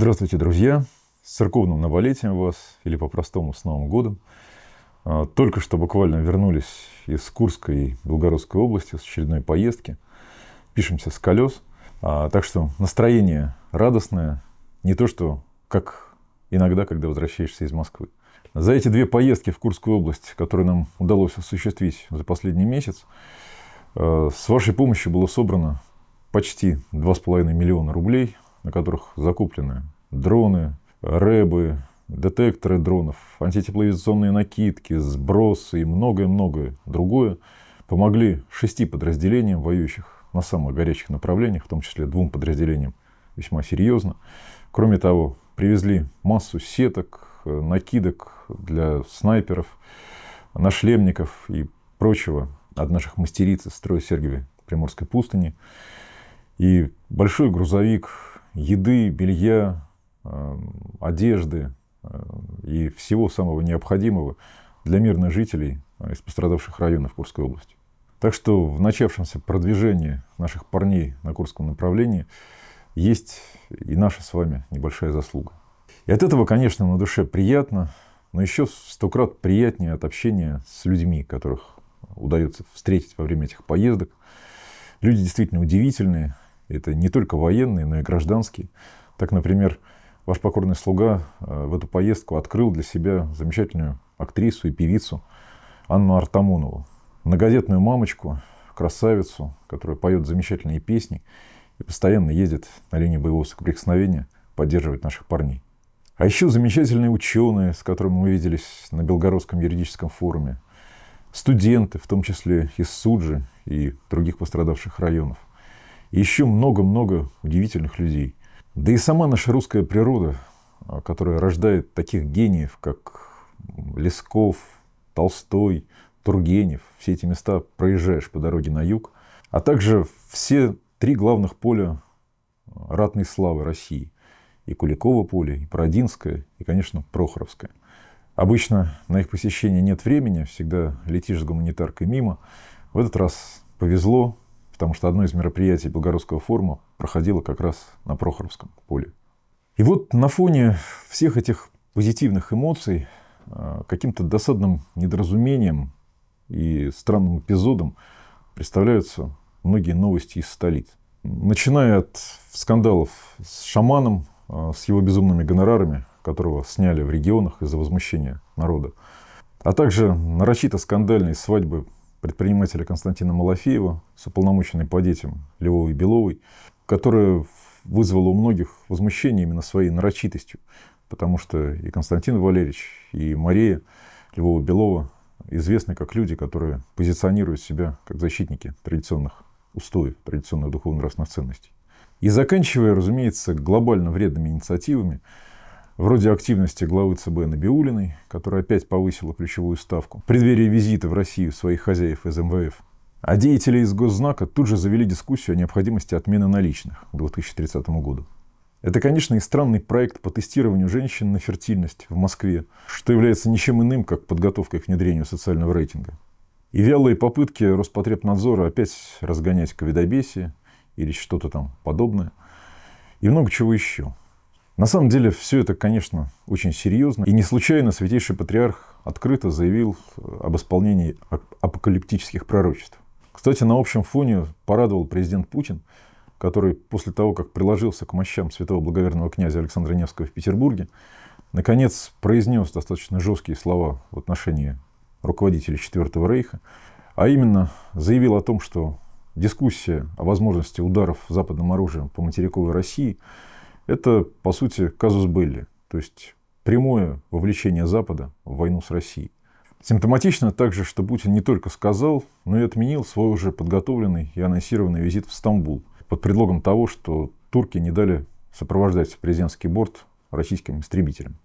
Здравствуйте, друзья! С церковным новолетием вас, или по-простому, с Новым годом. А, только что буквально вернулись из Курской и Белгородской области с очередной поездки. Пишемся с колес. А, так что настроение радостное, не то что как иногда, когда возвращаешься из Москвы. За эти две поездки в Курскую область, которые нам удалось осуществить за последний месяц, а, с вашей помощью было собрано почти 2,5 миллиона рублей на которых закуплены дроны, рэбы, детекторы дронов, антитепловизационные накидки, сбросы и многое-многое другое помогли шести подразделениям, воюющих на самых горячих направлениях, в том числе двум подразделениям весьма серьезно. Кроме того, привезли массу сеток, э, накидок для снайперов, нашлемников и прочего от наших мастериц из строя Сергиевой Приморской пустыни. И большой грузовик еды, белья, э, одежды э, и всего самого необходимого для мирных жителей э, из пострадавших районов Курской области. Так что в начавшемся продвижении наших парней на Курском направлении есть и наша с вами небольшая заслуга. И от этого, конечно, на душе приятно, но еще сто крат приятнее от общения с людьми, которых удается встретить во время этих поездок. Люди действительно удивительные, это не только военные, но и гражданские. Так, например, ваш покорный слуга э, в эту поездку открыл для себя замечательную актрису и певицу Анну Артамонову. Многодетную мамочку, красавицу, которая поет замечательные песни и постоянно ездит на линии боевого соприкосновения поддерживать наших парней. А еще замечательные ученые, с которыми мы виделись на Белгородском юридическом форуме. Студенты, в том числе из Суджи и других пострадавших районов еще много-много удивительных людей. Да и сама наша русская природа, а, которая рождает таких гениев, как Лесков, Толстой, Тургенев. Все эти места проезжаешь по дороге на юг. А также все три главных поля а, ратной славы России. И Куликово поле, и Бородинское, и, конечно, Прохоровское. Обычно на их посещение нет времени, всегда летишь с гуманитаркой мимо. В этот раз повезло, потому что одно из мероприятий Белгородского форума проходило как раз на Прохоровском поле. И вот на фоне всех этих позитивных эмоций, э, каким-то досадным недоразумением и странным эпизодом представляются многие новости из столиц. Начиная от скандалов с шаманом, э, с его безумными гонорарами, которого сняли в регионах из-за возмущения народа, а также нарочито скандальные свадьбы предпринимателя Константина Малафеева с уполномоченной по детям Львовой Беловой, которая вызвала у многих возмущение именно своей нарочитостью, потому что и Константин Валерьевич, и Мария Львова Белова известны как люди, которые позиционируют себя как защитники традиционных устоев, традиционных духовно-нравственных ценностей. И заканчивая, разумеется, глобально вредными инициативами, Вроде активности главы ЦБ Набиулиной, которая опять повысила ключевую ставку, в преддверии визита в Россию своих хозяев из МВФ. А деятели из Госзнака тут же завели дискуссию о необходимости отмены наличных к 2030 году. Это, конечно, и странный проект по тестированию женщин на фертильность в Москве, что является ничем иным, как подготовкой к внедрению социального рейтинга. И вялые попытки Роспотребнадзора опять разгонять ковидобесие или что-то там подобное. И много чего еще. На самом деле все это, конечно, очень серьезно. И не случайно Святейший Патриарх открыто заявил э, об исполнении апокалиптических пророчеств. Кстати, на общем фоне порадовал президент Путин, который после того, как приложился к мощам святого благоверного князя Александра Невского в Петербурге, наконец произнес достаточно жесткие слова в отношении руководителя Четвертого Рейха, а именно заявил о том, что дискуссия о возможности ударов западным оружием по материковой России – это, по сути, казус Белли, то есть прямое вовлечение Запада в войну с Россией. Симптоматично также, что Путин не только сказал, но и отменил свой уже подготовленный и анонсированный визит в Стамбул под предлогом того, что турки не дали сопровождать президентский борт российским истребителям.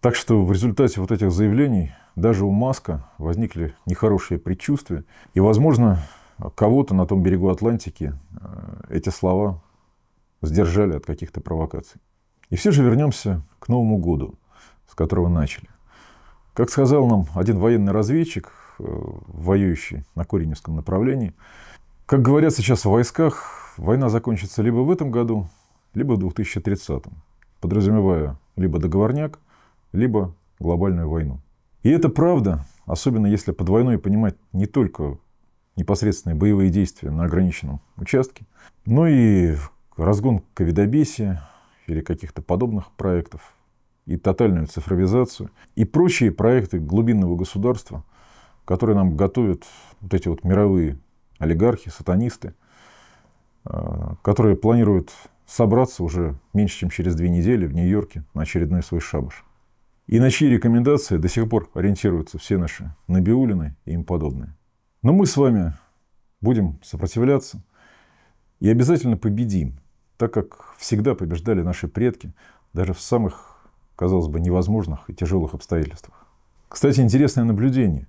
Так что в результате вот этих заявлений даже у Маска возникли нехорошие предчувствия. И, возможно, кого-то на том берегу Атлантики э, эти слова сдержали от каких-то провокаций. И все же вернемся к Новому году, с которого начали. Как сказал нам один военный разведчик, э, воюющий на Кореневском направлении, как говорят сейчас в войсках, война закончится либо в этом году, либо в 2030, м подразумевая либо договорняк, либо глобальную войну. И это правда, особенно если под войной понимать не только непосредственные боевые действия на ограниченном участке, но и разгон ковидобесия или каких-то подобных проектов, и тотальную цифровизацию, и прочие проекты глубинного государства, которые нам готовят вот эти вот мировые олигархи, сатанисты, э, которые планируют собраться уже меньше, чем через две недели в Нью-Йорке на очередной свой шабаш. И на чьи рекомендации до сих пор ориентируются все наши Набиулины и им подобные. Но мы с вами будем сопротивляться и обязательно победим так как всегда побеждали наши предки, даже в самых, казалось бы, невозможных и тяжелых обстоятельствах. Кстати, интересное наблюдение.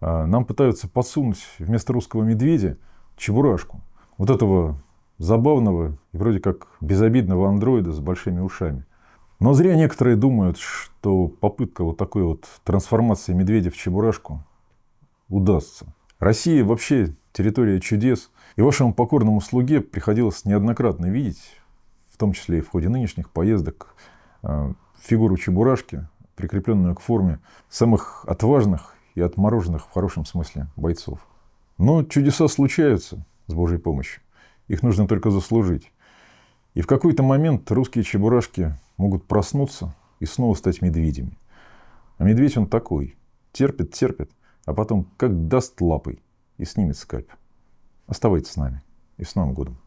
А, нам пытаются подсунуть вместо русского медведя чебурашку. Вот этого забавного и вроде как безобидного андроида с большими ушами. Но зря некоторые думают, что попытка вот такой вот трансформации медведя в чебурашку удастся. Россия вообще территория чудес. И вашему покорному слуге приходилось неоднократно видеть, в том числе и в ходе нынешних поездок, э, фигуру Чебурашки, прикрепленную к форме самых отважных и отмороженных в хорошем смысле бойцов. Но чудеса случаются с Божьей помощью. Их нужно только заслужить. И в какой-то момент русские чебурашки могут проснуться и снова стать медведями. А медведь он такой. Терпит, терпит, а потом как даст лапой и снимет скальп. Оставайтесь с нами. И с Новым годом!